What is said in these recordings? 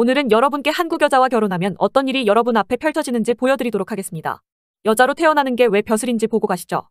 오늘은 여러분께 한국 여자와 결혼하면 어떤 일이 여러분 앞에 펼쳐지는지 보여드리도록 하겠습니다. 여자로 태어나는 게 왜 벼슬인지 보고 가시죠.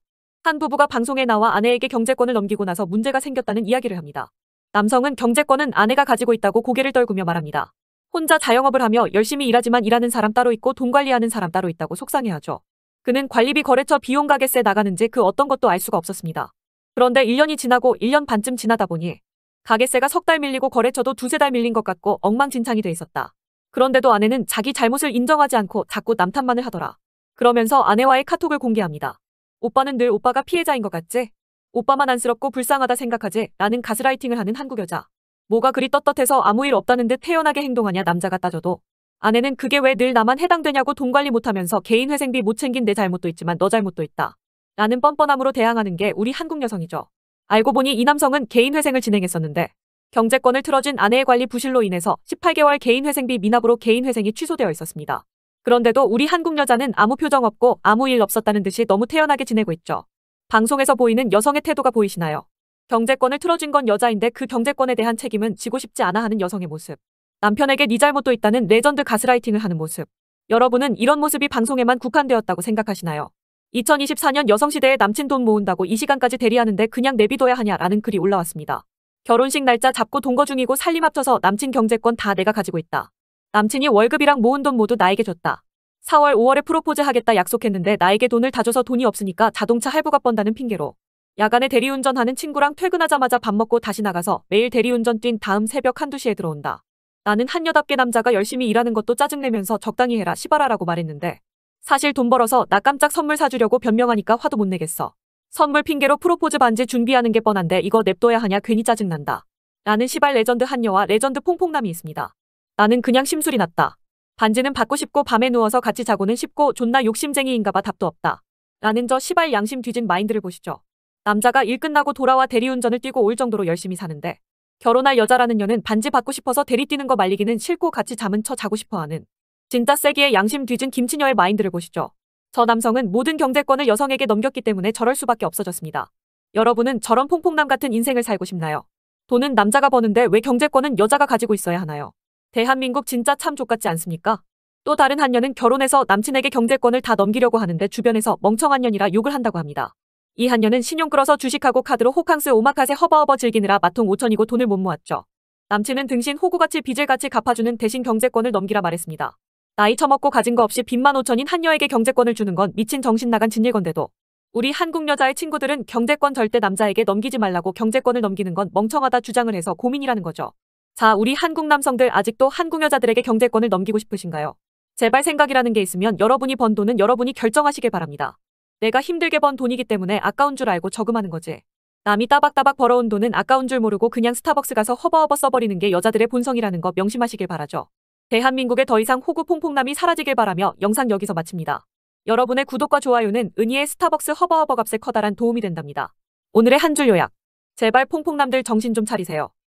한 부부가 방송에 나와 아내에게 경제권을 넘기고 나서 문제가 생겼다는 이야기를 합니다. 남성은 경제권은 아내가 가지고 있다고 고개를 떨구며 말합니다. 혼자 자영업을 하며 열심히 일하지만 일하는 사람 따로 있고 돈 관리하는 사람 따로 있다고 속상해하죠. 그는 관리비 거래처 비용 가게세 나가는지 그 어떤 것도 알 수가 없었습니다. 그런데 1년이 지나고 1년 반쯤 지나다 보니 가게세가 석 달 밀리고 거래처도 두세 달 밀린 것 같고 엉망진창이 돼 있었다. 그런데도 아내는 자기 잘못을 인정하지 않고 자꾸 남탓만을 하더라. 그러면서 아내와의 카톡을 공개합니다. 오빠는 늘 오빠가 피해자인 것 같지? 오빠만 안쓰럽고 불쌍하다 생각하지? 라는 가스라이팅을 하는 한국 여자. 뭐가 그리 떳떳해서 아무 일 없다는 듯 태연하게 행동하냐 남자가 따져도. 아내는 그게 왜 늘 나만 해당되냐고 돈 관리 못하면서 개인 회생비 못 챙긴 내 잘못도 있지만 너 잘못도 있다. 라는 뻔뻔함으로 대항하는 게 우리 한국 여성이죠. 알고 보니 이 남성은 개인회생을 진행했었는데 경제권을 틀어준 아내의 관리 부실로 인해서 18개월 개인회생비 미납으로 개인회생이 취소되어 있었습니다. 그런데도 우리 한국 여자는 아무 표정 없고 아무 일 없었다는 듯이 너무 태연하게 지내고 있죠. 방송에서 보이는 여성의 태도가 보이시나요? 경제권을 틀어준 건 여자인데 그 경제권에 대한 책임은 지고 싶지 않아 하는 여성의 모습. 남편에게 네 잘못도 있다는 레전드 가스라이팅을 하는 모습. 여러분은 이런 모습이 방송에만 국한되었다고 생각하시나요? 2024년 여성시대에 남친 돈 모은다고 이 시간까지 대리하는데 그냥 내비둬야 하냐라는 글이 올라왔습니다. 결혼식 날짜 잡고 동거 중이고 살림 합쳐서 남친 경제권 다 내가 가지고 있다. 남친이 월급이랑 모은 돈 모두 나에게 줬다. 4월 5월에 프로포즈 하겠다 약속했는데 나에게 돈을 다 줘서 돈이 없으니까 자동차 할부가 뻔다는 핑계로 야간에 대리운전하는 친구랑 퇴근하자마자 밥 먹고 다시 나가서 매일 대리운전 뛴 다음 새벽 한두 시에 들어온다. 나는 한여답게 남자가 열심히 일하는 것도 짜증내면서 적당히 해라 시바라라고 말했는데 사실 돈 벌어서 나 깜짝 선물 사주려고 변명하니까 화도 못 내겠어. 선물 핑계로 프로포즈 반지 준비하는 게 뻔한데 이거 냅둬야 하냐 괜히 짜증난다. 나는 시발 레전드 한녀와 레전드 퐁퐁남이 있습니다. 나는 그냥 심술이 났다. 반지는 받고 싶고 밤에 누워서 같이 자고는 싶고 존나 욕심쟁이인가봐 답도 없다. 라는저 시발 양심 뒤진 마인드를 보시죠. 남자가 일 끝나고 돌아와 대리운전을 뛰고 올 정도로 열심히 사는데 결혼할 여자라는 녀는 반지 받고 싶어서 대리 뛰는 거 말리기는 싫고 같이 잠은 쳐 자고 싶어하는 진짜 세기의 양심 뒤진 김치녀의 마인드를 보시죠. 저 남성은 모든 경제권을 여성에게 넘겼기 때문에 저럴 수밖에 없어졌습니다. 여러분은 저런 퐁퐁남 같은 인생을 살고 싶나요? 돈은 남자가 버는데 왜 경제권은 여자가 가지고 있어야 하나요? 대한민국 진짜 참 족같지 않습니까? 또 다른 한년은 결혼해서 남친에게 경제권을 다 넘기려고 하는데 주변에서 멍청한 년이라 욕을 한다고 합니다. 이한년은 신용 끌어서 주식하고 카드로 호캉스 오마카세 허버허버 즐기느라 마통 5천이고 돈을 못 모았죠. 남친은 등신 호구같이 빚을 같이 갚아주는 대신 경제권을 넘기라 말했습니다. 나이 처먹고 가진 거 없이 빚만 5천인 한녀에게 경제권을 주는 건 미친 정신 나간 진일건데도 우리 한국 여자의 친구들은 경제권 절대 남자에게 넘기지 말라고 경제권을 넘기는 건 멍청하다 주장을 해서 고민이라는 거죠. 자, 우리 한국 남성들 아직도 한국 여자들에게 경제권을 넘기고 싶으신가요? 제발 생각이라는 게 있으면 여러분이 번 돈은 여러분이 결정하시길 바랍니다. 내가 힘들게 번 돈이기 때문에 아까운 줄 알고 저금하는 거지. 남이 따박따박 벌어온 돈은 아까운 줄 모르고 그냥 스타벅스 가서 허버허버 써버리는 게 여자들의 본성이라는 거 명심하시길 바라죠. 대한민국에 더 이상 호구 퐁퐁남이 사라지길 바라며 영상 여기서 마칩니다. 여러분의 구독과 좋아요는 은희의 스타벅스 허버허버 값에 커다란 도움이 된답니다. 오늘의 한 줄 요약. 제발 퐁퐁남들 정신 좀 차리세요.